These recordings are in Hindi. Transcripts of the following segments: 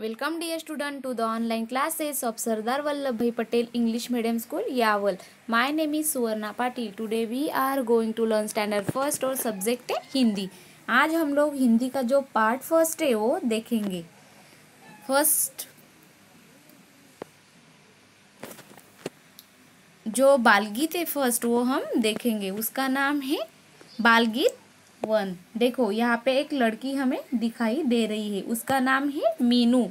welcome dear student to the online classes of Sardar Vallabh Bhai Patel English medium school Yawal my name is Suvarna Patil today we are going to learn standard first और सब्जेक्ट है हिंदी आज हम लोग हिंदी का जो पार्ट फर्स्ट है वो देखेंगे फर्स्ट जो बालगीत है फर्स्ट वो हम देखेंगे उसका नाम है बालगीत वन देखो यहाँ पे एक लड़की हमें दिखाई दे रही है उसका नाम है मीनू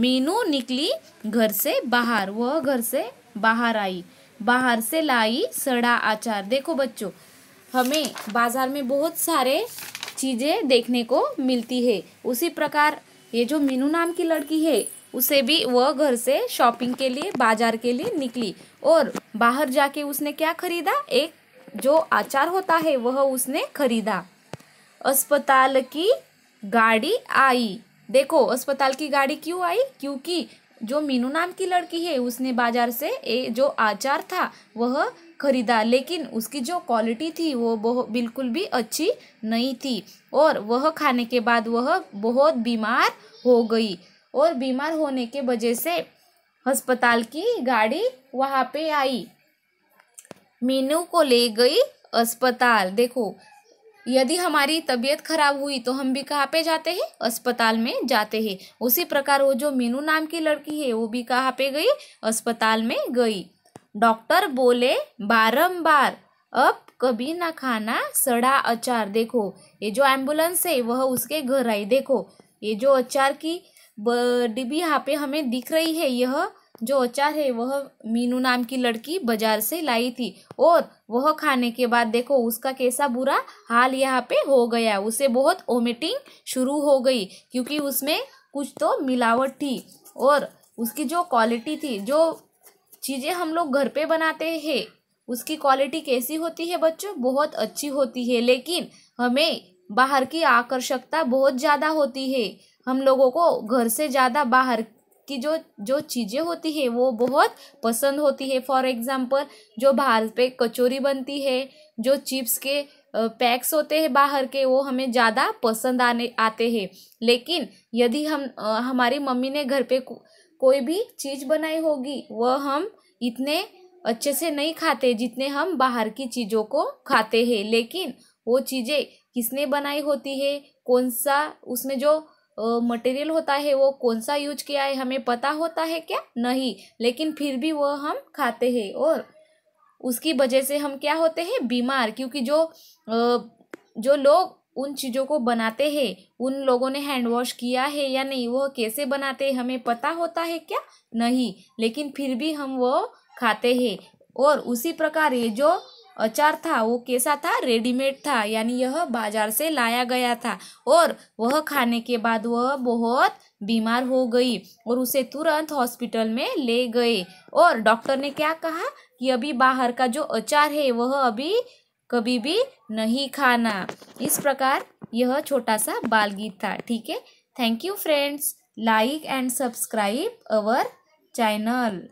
मीनू निकली घर से बाहर वह घर से बाहर आई बाहर से लाई सड़ा आचार देखो बच्चों हमें बाजार में बहुत सारे चीज़ें देखने को मिलती है उसी प्रकार ये जो मीनू नाम की लड़की है उसे भी वह घर से शॉपिंग के लिए बाजार के लिए निकली और बाहर जाके उसने क्या खरीदा एक जो आचार होता है वह उसने खरीदा अस्पताल की गाड़ी आई देखो अस्पताल की गाड़ी क्यों आई क्योंकि जो मीनू नाम की लड़की है उसने बाजार से ए, जो आचार था वह खरीदा लेकिन उसकी जो क्वालिटी थी वो बहुत बिल्कुल भी अच्छी नहीं थी और वह खाने के बाद वह बहुत बीमार हो गई और बीमार होने के वजह से अस्पताल की गाड़ी वहाँ पे आई मीनू को ले गई अस्पताल देखो यदि हमारी तबीयत खराब हुई तो हम भी कहाँ पे जाते हैं अस्पताल में जाते हैं उसी प्रकार वो जो मीनू नाम की लड़की है वो भी कहाँ पे गई अस्पताल में गई डॉक्टर बोले बारंबार अब कभी ना खाना सड़ा अचार देखो ये जो एम्बुलेंस है वह उसके घर आई देखो ये जो अचार की डिब्बी यहाँ पे हमें दिख रही है यह जो अचार है वह मीनू नाम की लड़की बाजार से लाई थी और वह खाने के बाद देखो उसका कैसा बुरा हाल यहाँ पे हो गया उसे बहुत ओमिटिंग शुरू हो गई क्योंकि उसमें कुछ तो मिलावट थी और उसकी जो क्वालिटी थी जो चीज़ें हम लोग घर पे बनाते हैं उसकी क्वालिटी कैसी होती है बच्चों बहुत अच्छी होती है लेकिन हमें बाहर की आकर्षकता बहुत ज़्यादा होती है हम लोगों को घर से ज़्यादा बाहर की जो जो चीज़ें होती है वो बहुत पसंद होती है फॉर एग्ज़ाम्पल जो बाहर पे कचौरी बनती है जो चिप्स के पैक्स होते हैं बाहर के वो हमें ज़्यादा पसंद आने आते हैं लेकिन यदि हम हमारी मम्मी ने घर पे को, कोई भी चीज़ बनाई होगी वह हम इतने अच्छे से नहीं खाते जितने हम बाहर की चीज़ों को खाते हैं लेकिन वो चीज़ें किसने बनाई होती है कौन सा उसमें जो मटेरियल होता है वो कौन सा यूज किया है हमें पता होता है क्या नहीं लेकिन फिर भी वह हम खाते हैं और उसकी वजह से हम क्या होते हैं बीमार क्योंकि जो जो लोग उन चीज़ों को बनाते हैं उन लोगों ने हैंड वॉश किया है या नहीं वह कैसे बनाते हैं हमें पता होता है क्या नहीं लेकिन फिर भी हम वो खाते हैं और उसी प्रकार ये जो अचार था वो कैसा था रेडीमेड था यानी यह बाजार से लाया गया था और वह खाने के बाद वह बहुत बीमार हो गई और उसे तुरंत हॉस्पिटल में ले गए और डॉक्टर ने क्या कहा कि अभी बाहर का जो अचार है वह अभी कभी भी नहीं खाना इस प्रकार यह छोटा सा बाल गीत था ठीक है thank you friends like and subscribe our channel